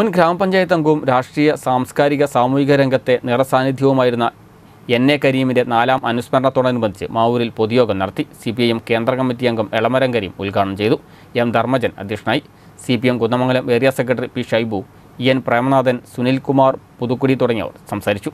മുൻ ഗ്രാമപഞ്ചായത്ത് അംഗവും രാഷ്ട്രീയ സാംസ്കാരിക സാമൂഹിക രംഗത്തെ നിറസാന്നിധ്യവുമായിരുന്ന എൻ എ കരീമിൻ്റെ നാലാം അനുസ്മരണത്തോടനുബന്ധിച്ച് മാവൂരിൽ പൊതുയോഗം നടത്തി സി പി ഐ എം കേന്ദ്ര കമ്മിറ്റി അംഗം എളമരം കരീം ഉദ്ഘാടനം ചെയ്തു എം ധർമ്മജൻ അധ്യക്ഷനായി C P M Kunnamangalam area secretary P Shaibu N Premanathan Sunilkumar Puthukkudi തുടങ്ങിയവർ സംസാരിച്ചു